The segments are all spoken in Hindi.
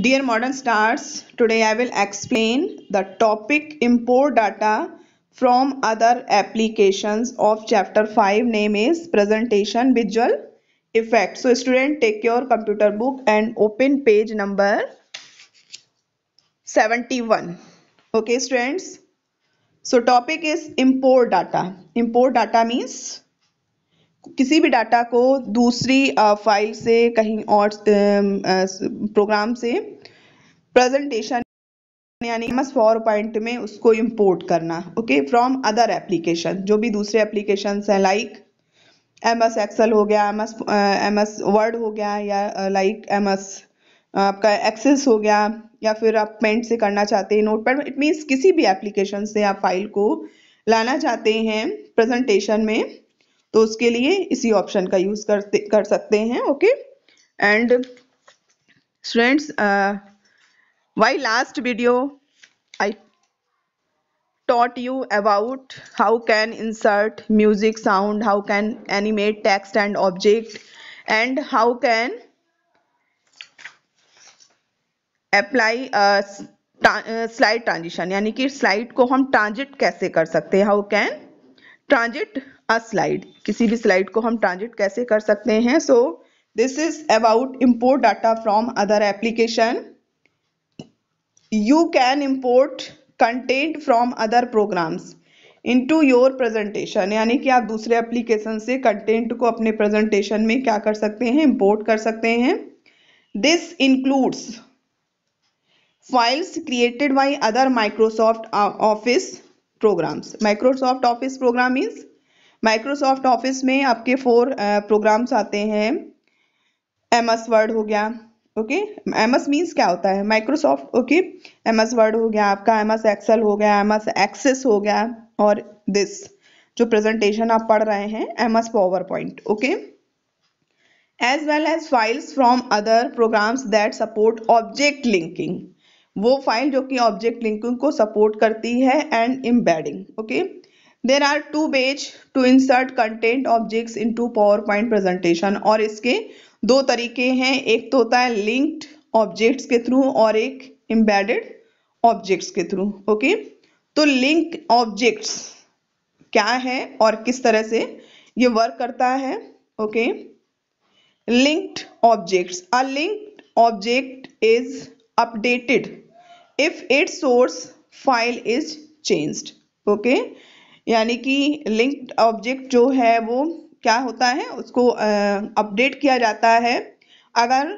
Dear Modern Stars, today I will explain the topic import data from other applications of chapter 5 name is presentation visual effect. So student take your computer book and open page number 71. Okay students. So topic is import data. Import data means किसी भी डाटा को दूसरी फाइल से कहीं और प्रोग्राम से प्रेजेंटेशन यानी एमएस पावर पॉइंट में उसको इंपोर्ट करना ओके फ्रॉम अदर एप्लीकेशन जो भी दूसरे एप्लीकेशन हैं लाइक एम एस एक्सेल हो गया M S M S word हो गया या लाइक एम एस आपका एक्सेस हो गया या फिर आप पेंट से करना चाहते हैं नोट पैड इट मीन्स किसी भी एप्लीकेशन से आप फाइल को लाना चाहते हैं प्रेजेंटेशन में तो उसके लिए इसी ऑप्शन का यूज करते कर सकते हैं okay and students why last video I taught you about how can insert music sound how can animate text and object and how can apply a slide transition uh, यानी कि स्लाइड को हम ट्रांजिट कैसे कर सकते हैं how can transit a slide किसी भी स्लाइड को हम ट्रांजिट कैसे कर सकते हैं so this is about import data from other application you can import content from other programs into your presentation यानी कि आप दूसरे एप्लीकेशन से कंटेंट को अपने प्रेजेंटेशन में क्या कर सकते हैं इंपोर्ट कर सकते हैं this includes files created by other Microsoft Office programs Microsoft Office program is Microsoft Office में आपके फोर प्रोग्राम्स आते हैं एम एस वर्ड हो गया ओके एम एस मीन्स क्या होता है Microsoft okay M S word हो गया आपका एम एस एक्सेल हो गया एम एस एक्सेस हो गया और दिस जो प्रेजेंटेशन आप पढ़ रहे हैं M S PowerPoint okay as well as files from other programs that support object linking वो फाइल जो कि ऑब्जेक्ट लिंकिंग को सपोर्ट करती है and embedding okay there are two ways to insert content objects into PowerPoint presentation और इसके दो तरीके हैं एक तो होता है लिंक्ड ऑब्जेक्ट्स के थ्रू और एक इम्बेडेड ऑब्जेक्ट्स के थ्रू ओके तो लिंक ऑब्जेक्ट्स क्या है और किस तरह से ये वर्क करता है okay linked objects a linked object is updated if its source file is changed okay यानी कि linked object जो है वो क्या होता है उसको uh, update किया जाता है अगर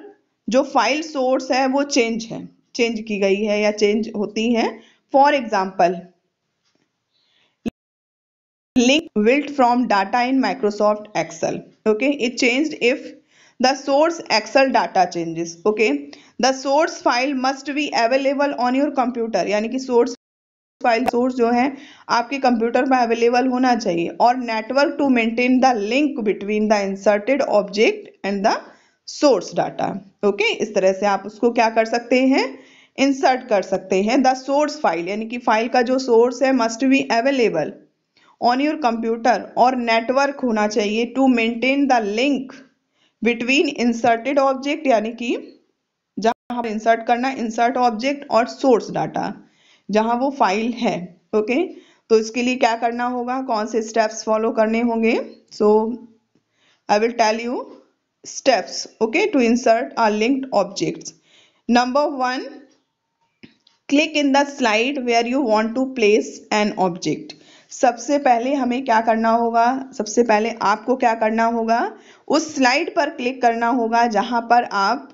जो file source है वो change है change की गई है या change होती है for example link built from data in Microsoft Excel. Okay, it changed if the source excel data changes okay the source file must be available on your computer यानी कि source फाइल सोर्स जो है आपके कंप्यूटर पर अवेलेबल होना चाहिए और network to maintain the link between the inserted object and the source data okay इस तरह से आप उसको क्या कर सकते हैं इंसर्ट कर सकते हैं द सोर्स फाइल यानी कि फाइल का जो सोर्स है must be available on your computer और नेटवर्क होना चाहिए to maintain the link between inserted object यानी कि जहां पर इंसर्ट करना इंसर्ट ऑब्जेक्ट और सोर्स डाटा जहां वो फाइल है ओके okay? तो इसके लिए क्या करना होगा कौन से स्टेप्स फॉलो करने होंगे so I will tell you steps okay to insert or linked objects number one click in the slide where you want to place an object सबसे पहले हमें क्या करना होगा सबसे पहले आपको क्या करना होगा उस स्लाइड पर क्लिक करना होगा जहां पर आप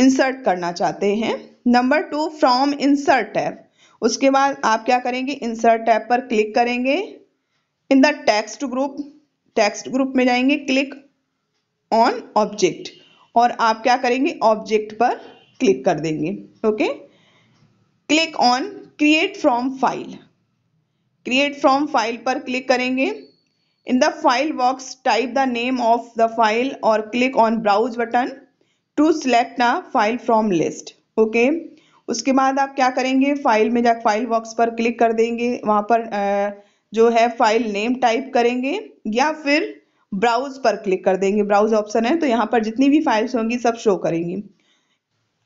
इंसर्ट करना चाहते हैं number two from insert tab उसके बाद आप क्या करेंगे इंसर्ट टैब पर क्लिक करेंगे in the text group text group में जाएंगे क्लिक ऑन ऑब्जेक्ट और आप क्या करेंगे ऑब्जेक्ट पर क्लिक कर देंगे okay click on create from file create from file पर क्लिक करेंगे in the file box type the name of the file और click on browse button to select a file from list okay उसके बाद आप क्या करेंगे फाइल में जा फाइल बॉक्स पर क्लिक कर देंगे वहाँ पर जो है फाइल नेम टाइप करेंगे या फिर ब्राउज पर क्लिक कर देंगे ब्राउज ऑप्शन है तो यहाँ पर जितनी भी फाइल्स होंगी सब शो करेंगी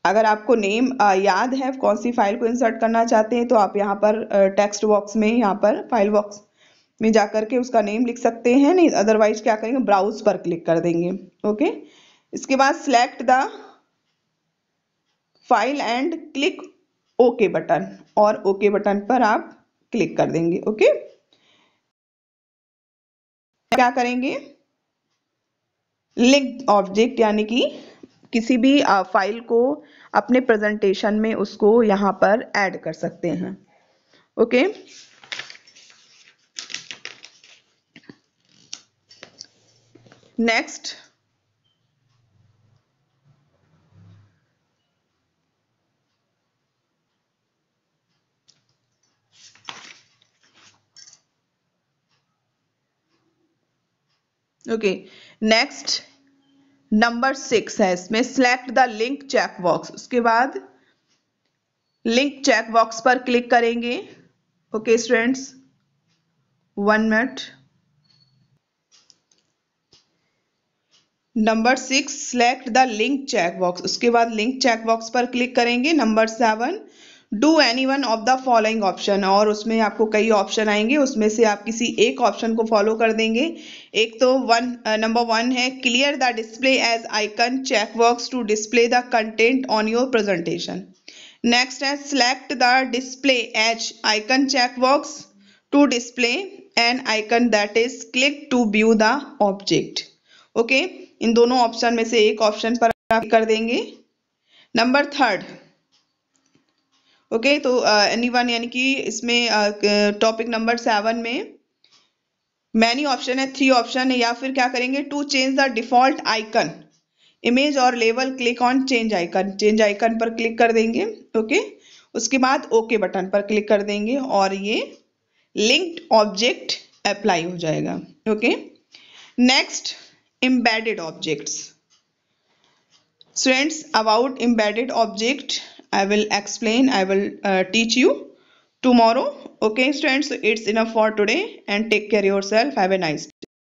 अगर आपको नेम याद है कौन सी फाइल को इंसर्ट करना चाहते हैं तो आप यहाँ पर टेक्स्ट बॉक्स में यहाँ पर फाइल बॉक्स में जा कर के उसका नेम लिख सकते हैं नहीं अदरवाइज क्या करेंगे ब्राउज पर क्लिक कर देंगे ओके इसके बाद select the file and click okay button और ओके बटन पर आप क्लिक कर देंगे ओके क्या करेंगे लिंक ऑब्जेक्ट यानी कि किसी भी फाइल को अपने प्रेजेंटेशन में उसको यहाँ पर ऐड कर सकते हैं okay next okay next number six है इसमें select the link check box उसके बाद लिंक चेक बॉक्स पर क्लिक करेंगे okay students one minute number six select the link check box उसके बाद लिंक चेक बॉक्स पर क्लिक करेंगे number seven do any one of the following option और उसमें आपको कई ऑप्शन आएंगे उसमें से आप किसी एक ऑप्शन को फॉलो कर देंगे एक तो वन नंबर वन है clear the display as icon check works to display the content on your presentation next है select the display as icon check works to display an icon that is click to view the object okay इन दोनों ऑप्शन में से एक ऑप्शन पर आप कर देंगे नंबर थर्ड ओके तो एनी uh, वन यानी कि इसमें टॉपिक नंबर सेवन में मैनी ऑप्शन है थ्री ऑप्शन है या फिर क्या करेंगे to change the default icon image और लेवल click on change icon change icon पर क्लिक कर देंगे ओके उसके बाद ओके बटन पर क्लिक कर देंगे और ये लिंक्ड ऑब्जेक्ट अप्लाई हो जाएगा okay next embedded objects students about embedded object I will explain, I will uh, teach you tomorrow. Okay, students, so it's enough for today and take care yourself. Have a nice day.